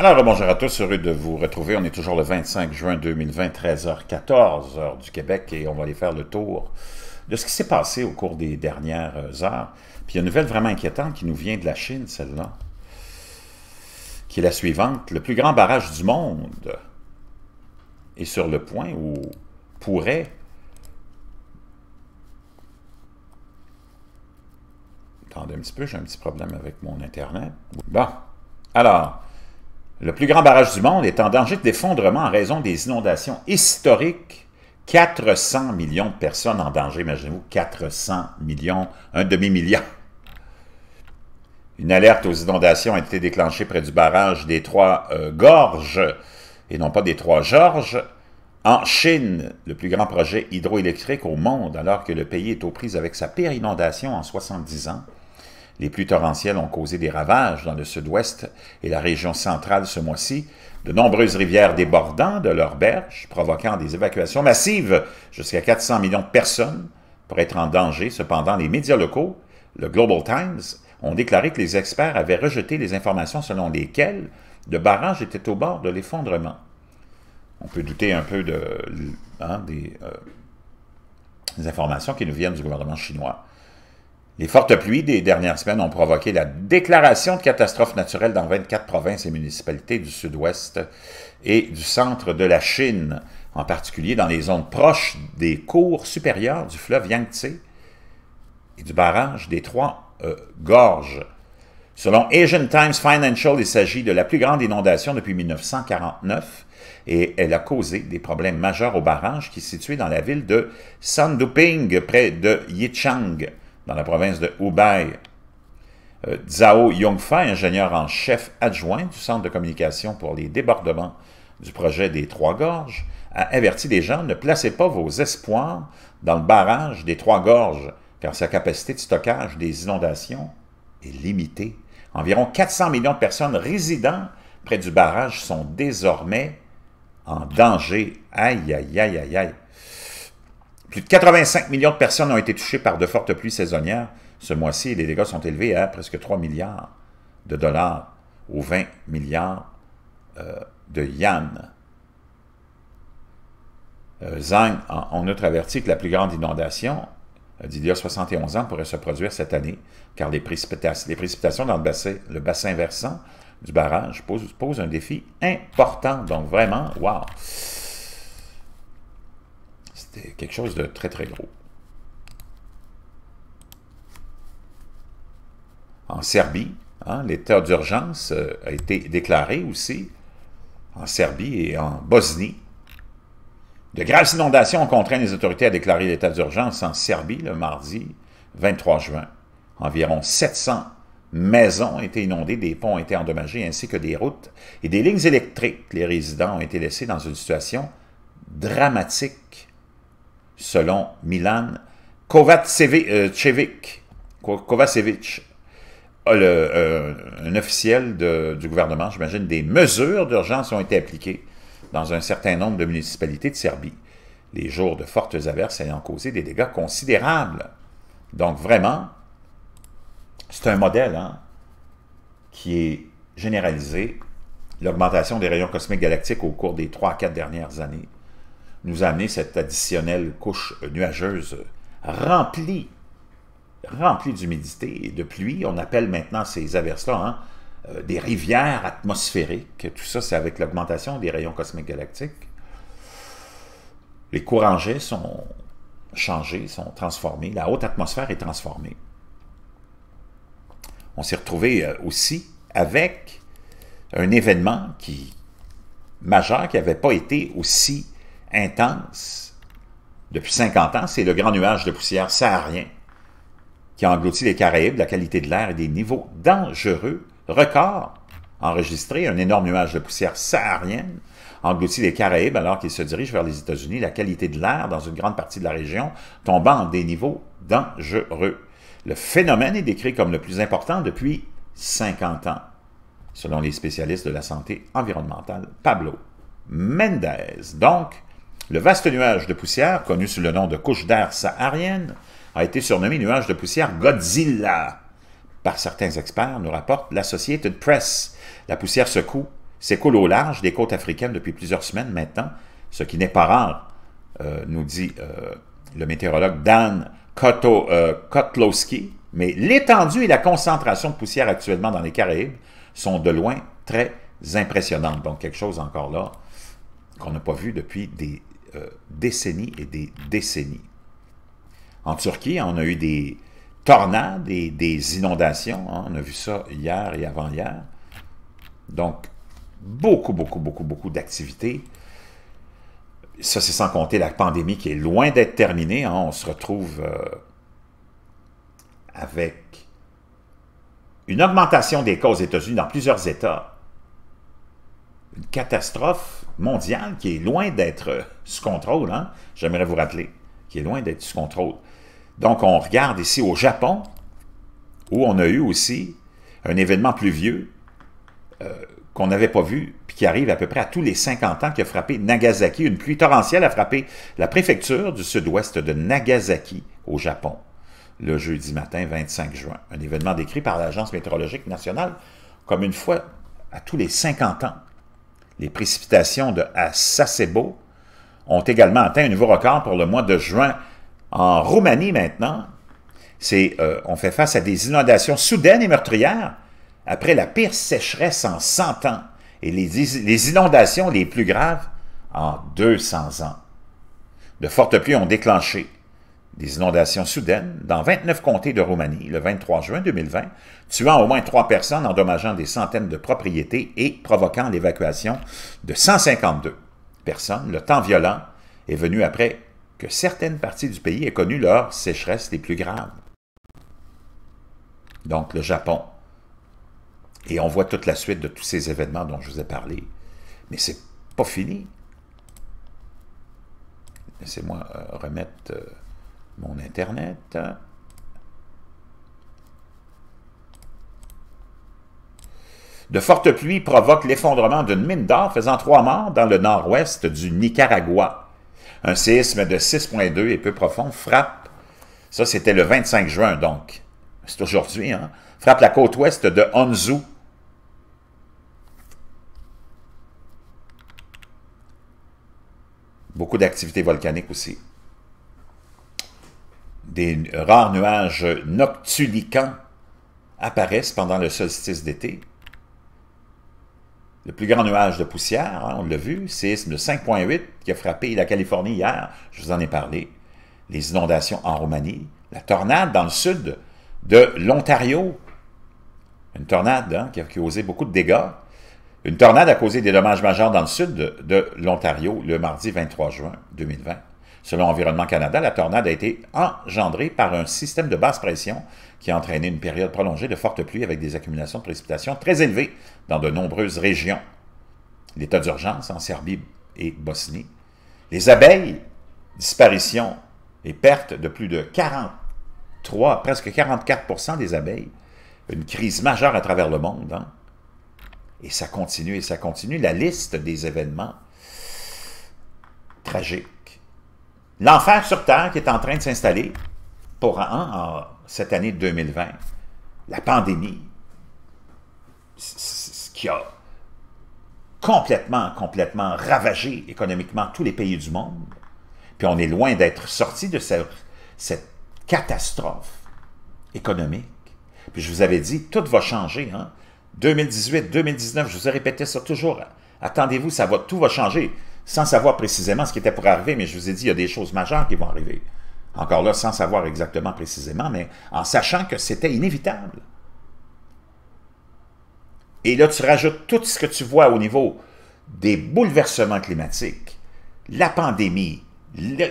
Alors, euh, bonjour à tous, heureux de vous retrouver. On est toujours le 25 juin 2020, 13h14, heure du Québec, et on va aller faire le tour de ce qui s'est passé au cours des dernières euh, heures. Puis il y a une nouvelle vraiment inquiétante qui nous vient de la Chine, celle-là, qui est la suivante. Le plus grand barrage du monde est sur le point où pourrait... Attendez un petit peu, j'ai un petit problème avec mon Internet. Bon, alors... Le plus grand barrage du monde est en danger d'effondrement en raison des inondations historiques. 400 millions de personnes en danger, imaginez-vous, 400 millions, un demi million Une alerte aux inondations a été déclenchée près du barrage des Trois euh, Gorges, et non pas des Trois Georges, en Chine, le plus grand projet hydroélectrique au monde, alors que le pays est aux prises avec sa pire inondation en 70 ans. Les pluies torrentielles ont causé des ravages dans le sud-ouest et la région centrale ce mois-ci, de nombreuses rivières débordant de leurs berges, provoquant des évacuations massives jusqu'à 400 millions de personnes pour être en danger. Cependant, les médias locaux, le Global Times, ont déclaré que les experts avaient rejeté les informations selon lesquelles le barrage était au bord de l'effondrement. On peut douter un peu de, hein, euh, des informations qui nous viennent du gouvernement chinois. Les fortes pluies des dernières semaines ont provoqué la déclaration de catastrophe naturelle dans 24 provinces et municipalités du sud-ouest et du centre de la Chine, en particulier dans les zones proches des cours supérieurs du fleuve Yangtze et du barrage des Trois euh, Gorges. Selon Asian Times Financial, il s'agit de la plus grande inondation depuis 1949 et elle a causé des problèmes majeurs au barrage qui est situé dans la ville de Sanduping, près de Yichang dans la province de Hubei. Euh, Zhao Yongfa, ingénieur en chef adjoint du Centre de communication pour les débordements du projet des Trois-Gorges, a averti les gens ne placez pas vos espoirs dans le barrage des Trois-Gorges, car sa capacité de stockage des inondations est limitée. Environ 400 millions de personnes résidant près du barrage sont désormais en danger. Aïe, aïe, aïe, aïe, aïe. Plus de 85 millions de personnes ont été touchées par de fortes pluies saisonnières ce mois-ci et les dégâts sont élevés à presque 3 milliards de dollars ou 20 milliards euh, de yens. Euh, Zhang en, a averti que la plus grande inondation euh, d'il y a 71 ans pourrait se produire cette année, car les, précipitations dans le bassin, versant du barrage posent, posent un défi important. Donc vraiment, wow! c'était quelque chose de très très gros. En Serbie, hein, l'état d'urgence euh, a été déclaré aussi en Serbie et en Bosnie. De graves inondations ont contraint les autorités à déclarer l'état d'urgence en Serbie le mardi 23 juin. Environ 700 maisons ont été inondées, des ponts ont été endommagés, ainsi que des routes et des lignes électriques. Les résidents ont été laissés dans une situation dramatique selon Milan Kovacevic. Euh, euh, un officiel du gouvernement, j'imagine, des mesures d'urgence ont été appliquées dans un certain nombre de municipalités de Serbie, les jours de fortes averses ayant causé des dégâts considérables. Donc vraiment, c'est un modèle hein, qui est généralisé. L'augmentation des rayons cosmiques galactiques au cours des 3 à 4 dernières années nous amener cette additionnelle couche nuageuse remplie, remplie d'humidité et de pluie. On appelle maintenant ces averses-là hein, euh, des rivières atmosphériques. Tout ça, c'est avec l'augmentation des rayons cosmiques galactiques. Les courants jets sont changés, sont transformés. La haute atmosphère est transformée. On s'est retrouvé euh, aussi avec un événement qui majeur qui n'avait pas été aussi intense depuis 50 ans, c'est le grand nuage de poussière saharien qui a englouti les Caraïbes, la qualité de l'air est des niveaux dangereux Record enregistré, Un énorme nuage de poussière saharienne engloutit les Caraïbes alors qu'il se dirige vers les États-Unis. La qualité de l'air dans une grande partie de la région tombant à des niveaux dangereux. Le phénomène est décrit comme le plus important depuis 50 ans, selon les spécialistes de la santé environnementale Pablo Mendez. Donc, le vaste nuage de poussière, connu sous le nom de couche d'air saharienne, a été surnommé nuage de poussière Godzilla. Par certains experts, nous rapporte l'Associated Press. La poussière secoue, s'écoule au large des côtes africaines depuis plusieurs semaines maintenant, ce qui n'est pas rare, euh, nous dit euh, le météorologue Dan euh, Kotlowski. Mais l'étendue et la concentration de poussière actuellement dans les Caraïbes sont de loin très impressionnantes. Donc quelque chose encore là qu'on n'a pas vu depuis des euh, décennies et des décennies. En Turquie, on a eu des tornades et des inondations. Hein. on a vu ça hier et avant-hier. Donc, beaucoup, beaucoup, beaucoup, beaucoup d'activités. Ça, c'est sans compter la pandémie qui est loin d'être terminée. Hein. on se retrouve euh, avec une augmentation des cas aux États-Unis dans plusieurs États une catastrophe mondiale qui est loin d'être sous contrôle, hein. j'aimerais vous rappeler, qui est loin d'être sous contrôle. Donc, on regarde ici au Japon, où on a eu aussi un événement pluvieux euh, qu'on n'avait pas vu, puis qui arrive à peu près à tous les 50 ans, qui a frappé Nagasaki. Une pluie torrentielle a frappé la préfecture du sud-ouest de Nagasaki, au Japon, le jeudi matin 25 juin. Un événement décrit par l'Agence météorologique nationale comme une fois à tous les 50 ans les précipitations de, à Sasebo ont également atteint un nouveau record pour le mois de juin. En Roumanie maintenant, euh, on fait face à des inondations soudaines et meurtrières après la pire sécheresse en 100 ans et les, les inondations les plus graves en 200 ans. De fortes pluies ont déclenché des inondations soudaines dans 29 comtés de Roumanie le 23 juin 2020, tuant au moins trois personnes, endommageant des centaines de propriétés et provoquant l'évacuation de 152 personnes. Le temps violent est venu après que certaines parties du pays aient connu leurs sécheresse les plus graves. Donc le Japon. Et on voit toute la suite de tous ces événements dont je vous ai parlé. Mais c'est pas fini. Laissez-moi euh, remettre... Euh, mon Internet. De fortes pluies provoquent l'effondrement d'une mine d'or faisant trois morts dans le nord-ouest du Nicaragua. Un séisme de 6,2 et peu profond frappe, ça c'était le 25 juin donc, c'est aujourd'hui, hein, frappe la côte ouest de Honzu. Beaucoup d'activités volcaniques aussi des rares nuages noctulicants apparaissent pendant le solstice d'été. Le plus grand nuage de poussière, hein, on l'a vu, séisme de 5.8 qui a frappé la Californie hier, je vous en ai parlé. Les inondations en Roumanie, la tornade dans le sud de l'Ontario, une tornade hein, qui a causé beaucoup de dégâts. Une tornade a causé des dommages majeurs dans le sud de, de l'Ontario le mardi 23 juin 2020. Selon Environnement Canada, la tornade a été engendrée par un système de basse pression qui a entraîné une période prolongée de fortes pluies avec des accumulations de précipitations très élevées dans de nombreuses régions. L'état d'urgence en Serbie et Bosnie. Les abeilles, disparition et perte de plus de 43, presque 44 des abeilles. Une crise majeure à travers le monde. Hein. Et ça continue et ça continue. La liste des événements tragiques l'enfer sur Terre qui est en train de s'installer pour cette année 2020, la pandémie, qui a complètement, complètement ravagé économiquement tous les pays du monde, puis on est loin d'être sorti de cette, catastrophe économique. Puis je vous avais dit, tout va changer. 2018, hein. 2019, je vous ai répété ça toujours. Attendez-vous, ça va, tout va changer sans savoir précisément ce qui était pour arriver, mais je vous ai dit, il y a des choses majeures qui vont arriver. Encore là, sans savoir exactement précisément, mais en sachant que c'était inévitable. Et là, tu rajoutes tout ce que tu vois au niveau des bouleversements climatiques, la pandémie,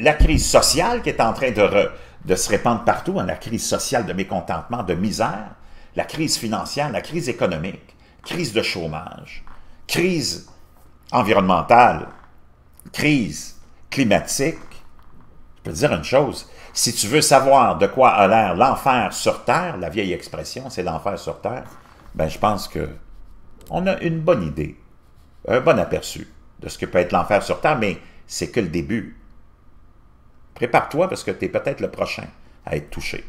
la crise sociale qui est en train de, se répandre partout, hein, la crise sociale de mécontentement, de misère, la crise financière, la crise économique, crise de chômage, crise environnementale, crise climatique, je peux te dire une chose, si tu veux savoir de quoi a l'air l'enfer sur Terre, la vieille expression, c'est l'enfer sur Terre, ben je pense que on a une bonne idée, un bon aperçu de ce que peut être l'enfer sur Terre, mais c'est que le début. Prépare-toi parce que tu es peut-être le prochain à être touché.